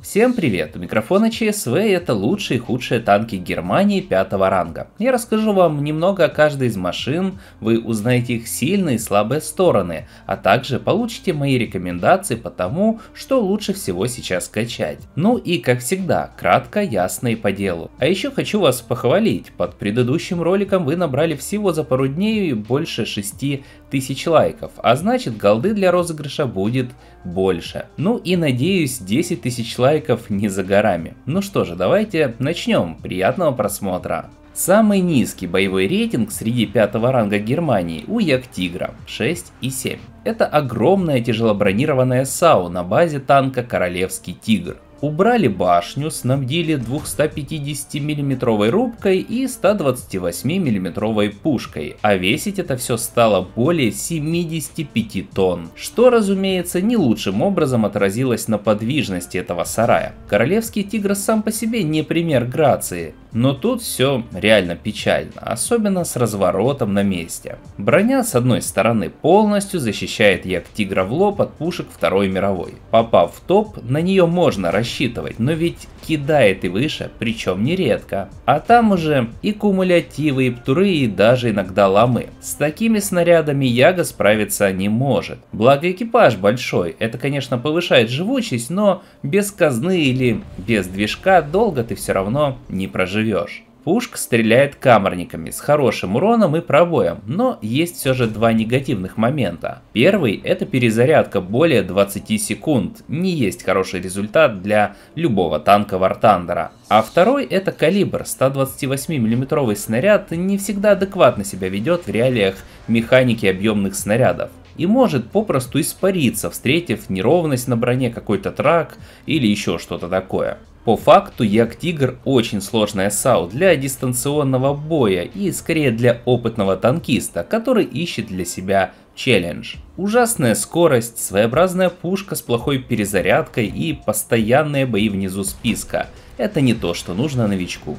Всем привет! У микрофона ЧСВ и это лучшие и худшие танки Германии пятого ранга. Я расскажу вам немного о каждой из машин, вы узнаете их сильные и слабые стороны, а также получите мои рекомендации по тому, что лучше всего сейчас скачать. Ну и как всегда, кратко, ясно и по делу. А еще хочу вас похвалить, под предыдущим роликом вы набрали всего за пару дней больше 6 тысяч лайков, а значит голды для розыгрыша будет больше. Ну и надеюсь 10 тысяч лайков не за горами. Ну что же, давайте начнем, приятного просмотра. Самый низкий боевой рейтинг среди пятого ранга Германии у Як-Тигра 6,7. Это огромная тяжелобронированная САУ на базе танка Королевский Тигр. Убрали башню, снабдили 250 миллиметровой рубкой и 128 миллиметровой пушкой, а весить это все стало более 75 тонн, что, разумеется, не лучшим образом отразилось на подвижности этого сарая. Королевский тигр сам по себе не пример грации, но тут все реально печально, особенно с разворотом на месте. Броня с одной стороны полностью защищает як тигра в лоб от пушек Второй мировой. Попав в топ, на нее можно рассчитывать, но ведь кидает и выше, причем нередко. А там уже и кумулятивы, и птуры, и даже иногда ламы. С такими снарядами Яга справиться не может. Благо экипаж большой, это конечно повышает живучесть, но без казны или без движка долго ты все равно не проживешь живешь. Пушка стреляет камерниками с хорошим уроном и пробоем, но есть все же два негативных момента. Первый – это перезарядка более 20 секунд, не есть хороший результат для любого танка Вартандера. А второй – это калибр, 128 миллиметровый снаряд не всегда адекватно себя ведет в реалиях механики объемных снарядов и может попросту испариться, встретив неровность на броне, какой-то трак или еще что-то такое. По факту Як-Тигр очень сложная САУ для дистанционного боя и скорее для опытного танкиста, который ищет для себя челлендж. Ужасная скорость, своеобразная пушка с плохой перезарядкой и постоянные бои внизу списка – это не то, что нужно новичку.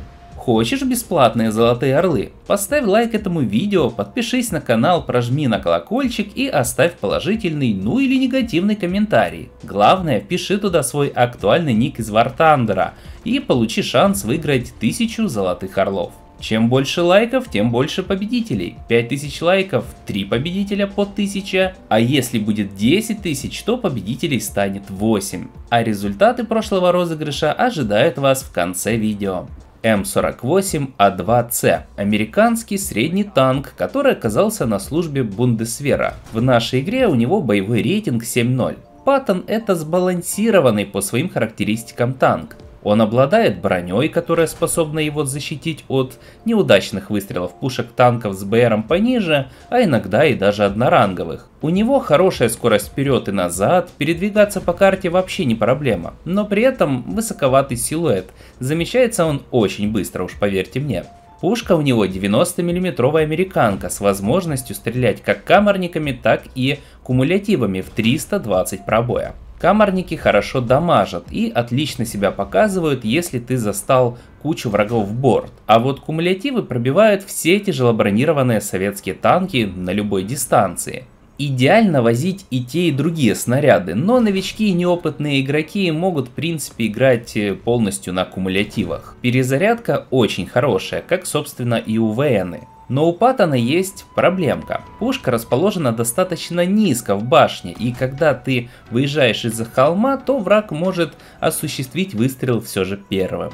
Хочешь бесплатные золотые орлы? Поставь лайк этому видео, подпишись на канал, прожми на колокольчик и оставь положительный, ну или негативный комментарий. Главное, пиши туда свой актуальный ник из Вартандера и получи шанс выиграть 1000 золотых орлов. Чем больше лайков, тем больше победителей. 5000 лайков, 3 победителя по 1000, а если будет 10 тысяч, то победителей станет 8. А результаты прошлого розыгрыша ожидают вас в конце видео. М48А2С – американский средний танк, который оказался на службе Бундесвера. В нашей игре у него боевой рейтинг 7.0. Паттон – это сбалансированный по своим характеристикам танк. Он обладает броней, которая способна его защитить от неудачных выстрелов пушек танков с БРом пониже, а иногда и даже одноранговых. У него хорошая скорость вперед и назад, передвигаться по карте вообще не проблема, но при этом высоковатый силуэт Замечается он очень быстро, уж поверьте мне. Пушка у него 90 миллиметровая американка с возможностью стрелять как камерниками, так и кумулятивами в 320 пробоя. Камерники хорошо дамажат и отлично себя показывают, если ты застал кучу врагов в борт. А вот кумулятивы пробивают все тяжелобронированные советские танки на любой дистанции идеально возить и те, и другие снаряды, но новички и неопытные игроки могут в принципе играть э, полностью на кумулятивах. Перезарядка очень хорошая, как собственно и у ВНы. Но у Паттона есть проблемка. Пушка расположена достаточно низко в башне, и когда ты выезжаешь из-за холма, то враг может осуществить выстрел все же первым.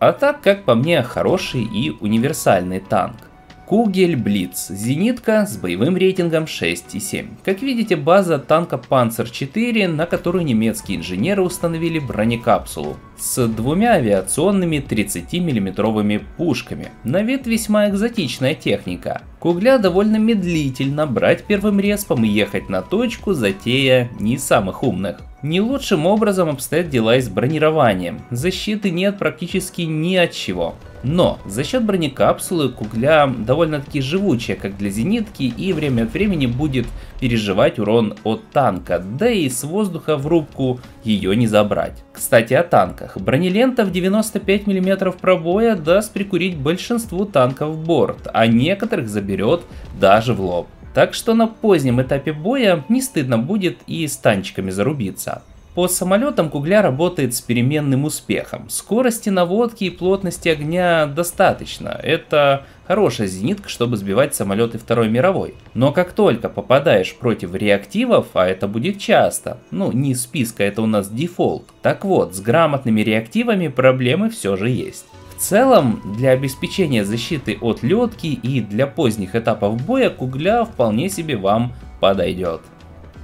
А так, как по мне, хороший и универсальный танк. Кугель Блиц, зенитка с боевым рейтингом 6,7. Как видите, база танка Панцер 4, на которую немецкие инженеры установили бронекапсулу с двумя авиационными 30 миллиметровыми пушками. На вид весьма экзотичная техника. Кугля довольно медлительно брать первым респом и ехать на точку затея не самых умных. Не лучшим образом обстоят дела и с бронированием. Защиты нет практически ни от чего. Но за счет бронекапсулы Кугля довольно-таки живучая, как для зенитки, и время от времени будет переживать урон от танка, да и с воздуха в рубку ее не забрать. Кстати о танках. Бронелента в 95 мм пробоя даст прикурить большинству танков борт, а некоторых заберет даже в лоб. Так что на позднем этапе боя не стыдно будет и с танчиками зарубиться. По самолетам Кугля работает с переменным успехом. Скорости наводки и плотности огня достаточно. Это хорошая зенитка, чтобы сбивать самолеты Второй мировой. Но как только попадаешь против реактивов, а это будет часто, ну не из списка, это у нас дефолт. Так вот, с грамотными реактивами проблемы все же есть целом, для обеспечения защиты от ледки и для поздних этапов боя кугля вполне себе вам подойдет.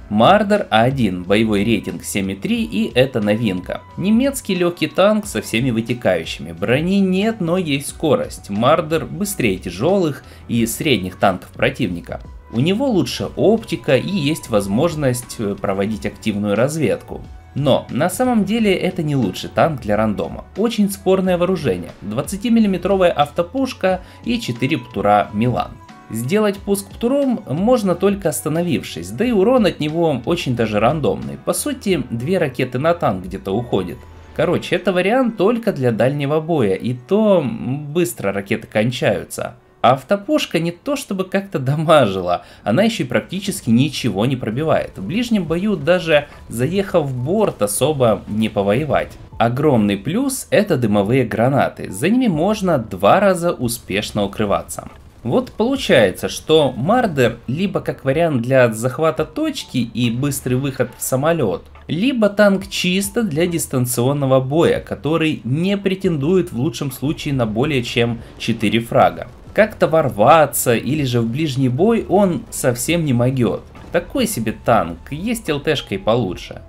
Мардер А1, боевой рейтинг 7.3 и это новинка. Немецкий легкий танк со всеми вытекающими. Брони нет, но есть скорость. Мардер быстрее тяжелых и средних танков противника. У него лучше оптика и есть возможность э, проводить активную разведку. Но на самом деле это не лучший танк для рандома. Очень спорное вооружение, 20 миллиметровая автопушка и 4 птура Милан. Сделать пуск птуром можно только остановившись, да и урон от него очень даже рандомный. По сути, две ракеты на танк где-то уходят. Короче, это вариант только для дальнего боя, и то быстро ракеты кончаются. А автопушка не то чтобы как-то дамажила, она еще и практически ничего не пробивает. В ближнем бою даже заехав в борт особо не повоевать. Огромный плюс это дымовые гранаты, за ними можно два раза успешно укрываться. Вот получается, что Мардер либо как вариант для захвата точки и быстрый выход в самолет, либо танк чисто для дистанционного боя, который не претендует в лучшем случае на более чем 4 фрага. Как-то ворваться или же в ближний бой он совсем не могет. Такой себе танк, есть ЛТшка и получше.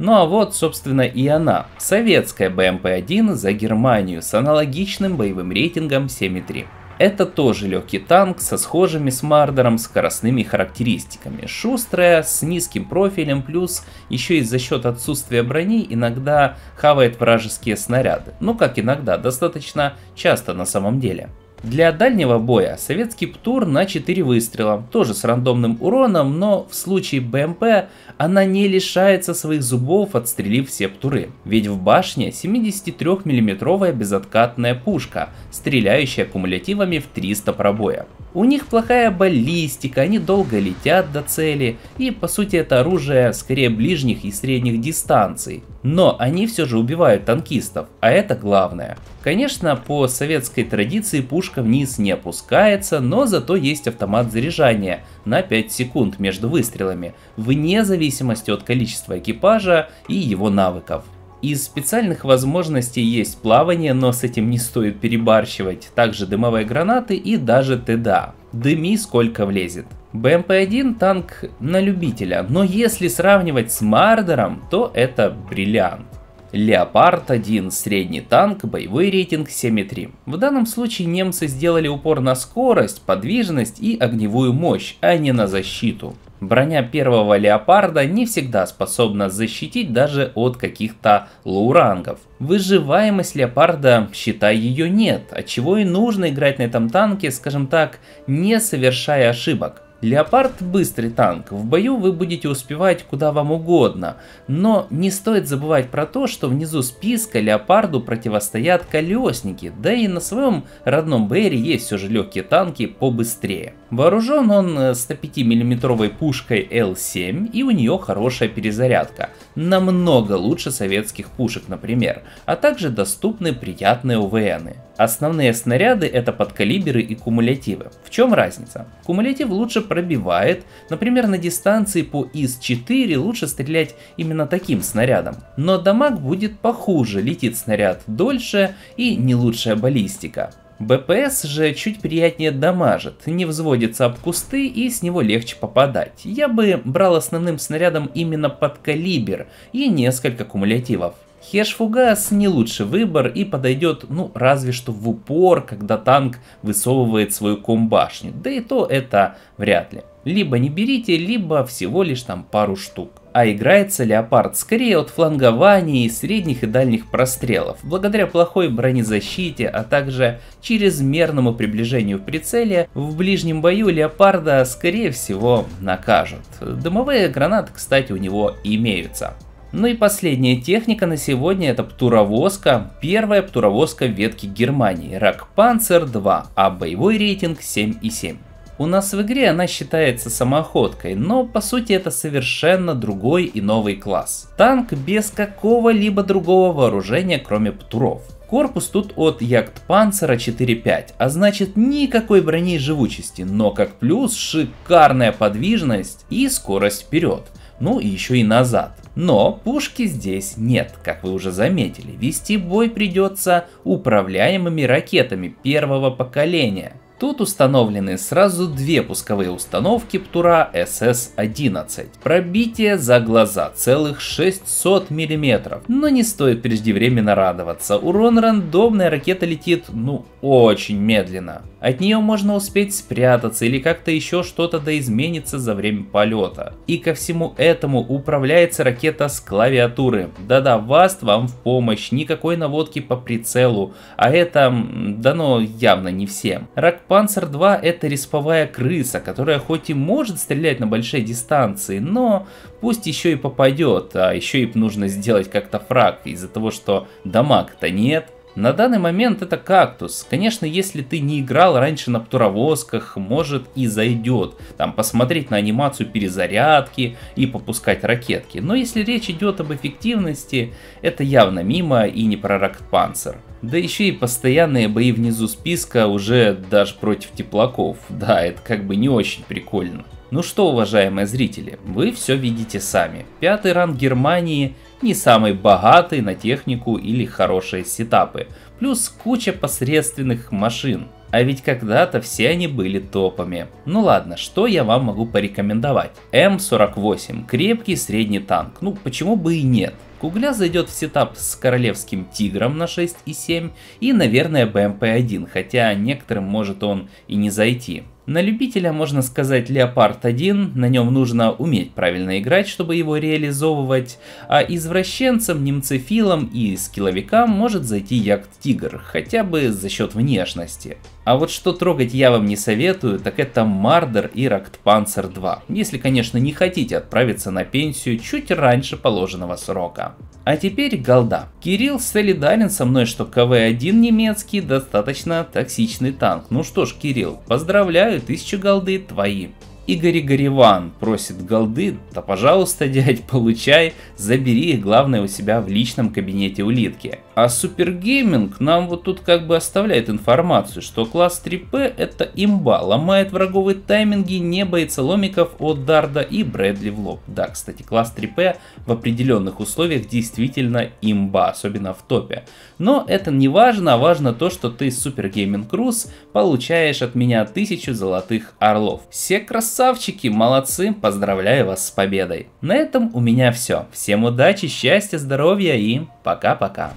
Ну а вот, собственно, и она. Советская БМП-1 за Германию с аналогичным боевым рейтингом 7,3. Это тоже легкий танк со схожими с Мардером скоростными характеристиками. Шустрая, с низким профилем, плюс еще и за счет отсутствия брони иногда хавает вражеские снаряды. Ну как иногда, достаточно часто на самом деле. Для дальнего боя советский ПТУР на 4 выстрела, тоже с рандомным уроном, но в случае БМП она не лишается своих зубов, отстрелив все ПТУРы. Ведь в башне 73 миллиметровая безоткатная пушка, стреляющая кумулятивами в 300 пробоя. У них плохая баллистика, они долго летят до цели, и по сути это оружие скорее ближних и средних дистанций, но они все же убивают танкистов, а это главное. Конечно, по советской традиции пушка вниз не опускается, но зато есть автомат заряжания на 5 секунд между выстрелами, вне зависимости от количества экипажа и его навыков. Из специальных возможностей есть плавание, но с этим не стоит перебарщивать, также дымовые гранаты и даже ТДА. Дыми сколько влезет. БМП-1 танк на любителя, но если сравнивать с Мардером, то это бриллиант. Леопард-1 средний танк, боевой рейтинг 7,3. В данном случае немцы сделали упор на скорость, подвижность и огневую мощь, а не на защиту. Броня первого леопарда не всегда способна защитить даже от каких-то лоурангов. Выживаемость леопарда, считай, ее нет, отчего и нужно играть на этом танке, скажем так, не совершая ошибок. Леопард – быстрый танк, в бою вы будете успевать куда вам угодно, но не стоит забывать про то, что внизу списка Леопарду противостоят колесники, да и на своем родном Бэре есть все же легкие танки побыстрее. Вооружен он 105-миллиметровой э, пушкой L7 и у нее хорошая перезарядка, намного лучше советских пушек, например, а также доступны приятные УВНы. Основные снаряды это подкалиберы и кумулятивы. В чем разница? Кумулятив лучше пробивает, например на дистанции по ИС-4 лучше стрелять именно таким снарядом, но дамаг будет похуже, летит снаряд дольше и не лучшая баллистика. БПС же чуть приятнее дамажит, не взводится об кусты и с него легче попадать. Я бы брал основным снарядом именно под калибер и несколько кумулятивов. Хешфугас не лучший выбор и подойдет, ну, разве что в упор, когда танк высовывает свою комбашню, да и то это вряд ли. Либо не берите, либо всего лишь там пару штук. А играется леопард скорее от флангований, средних и дальних прострелов, благодаря плохой бронезащите, а также чрезмерному приближению в прицеле, в ближнем бою леопарда скорее всего накажут. Дымовые гранаты, кстати, у него имеются. Ну и последняя техника на сегодня это птуровозка, первая птуровозка ветки Германии, Ракпанцер 2, а боевой рейтинг 7,7. У нас в игре она считается самоходкой, но по сути это совершенно другой и новый класс. Танк без какого-либо другого вооружения, кроме птуров. Корпус тут от Ягдпанцера 4.5, а значит никакой броней живучести, но как плюс шикарная подвижность и скорость вперед, ну и еще и назад. Но пушки здесь нет, как вы уже заметили, вести бой придется управляемыми ракетами первого поколения. Тут установлены сразу две пусковые установки Птура ss 11 Пробитие за глаза целых 600 мм. Но не стоит преждевременно радоваться. Урон рандомная ракета летит, ну, очень медленно. От нее можно успеть спрятаться или как-то еще что-то доизменится за время полета. И ко всему этому управляется ракета с клавиатуры. Да-да, ВАСТ вам в помощь, никакой наводки по прицелу, а это дано ну, явно не всем. Ракпанцер 2 это респовая крыса, которая хоть и может стрелять на большой дистанции, но пусть еще и попадет, а еще и нужно сделать как-то фраг из-за того, что дамаг-то нет. На данный момент это кактус. Конечно, если ты не играл раньше на птуровозках, может и зайдет. Там посмотреть на анимацию перезарядки и попускать ракетки. Но если речь идет об эффективности, это явно мимо и не про Рактпанцер. Да еще и постоянные бои внизу списка уже даже против теплаков. Да, это как бы не очень прикольно. Ну что, уважаемые зрители, вы все видите сами. Пятый ранг Германии не самый богатый на технику или хорошие сетапы, плюс куча посредственных машин. А ведь когда-то все они были топами. Ну ладно, что я вам могу порекомендовать? М48, крепкий средний танк, ну почему бы и нет? Кугля зайдет в сетап с королевским тигром на 6,7 и, наверное, БМП-1, хотя некоторым может он и не зайти. На любителя можно сказать Леопард 1, на нем нужно уметь правильно играть, чтобы его реализовывать, а извращенцам, немцефилам и скилловикам может зайти Ягд Тигр, хотя бы за счет внешности. А вот что трогать я вам не советую, так это Мардер и Рактпанцер 2, если, конечно, не хотите отправиться на пенсию чуть раньше положенного срока. А теперь голда. Кирилл солидарен со мной, что КВ-1 немецкий достаточно токсичный танк. Ну что ж, Кирилл, поздравляю, тысяча голды твои. Игорь Гореван просит голды, да пожалуйста, дядь, получай, забери их, главное, у себя в личном кабинете улитки. А Супергейминг нам вот тут как бы оставляет информацию, что класс 3P это имба, ломает враговые тайминги, не боится ломиков от Дарда и Брэдли в лоб. Да, кстати, класс 3P в определенных условиях действительно имба, особенно в топе. Но это не важно, а важно то, что ты Супергейминг Рус получаешь от меня тысячу золотых орлов. Все красавцы красавчики, молодцы, поздравляю вас с победой. На этом у меня все. Всем удачи, счастья, здоровья и пока-пока.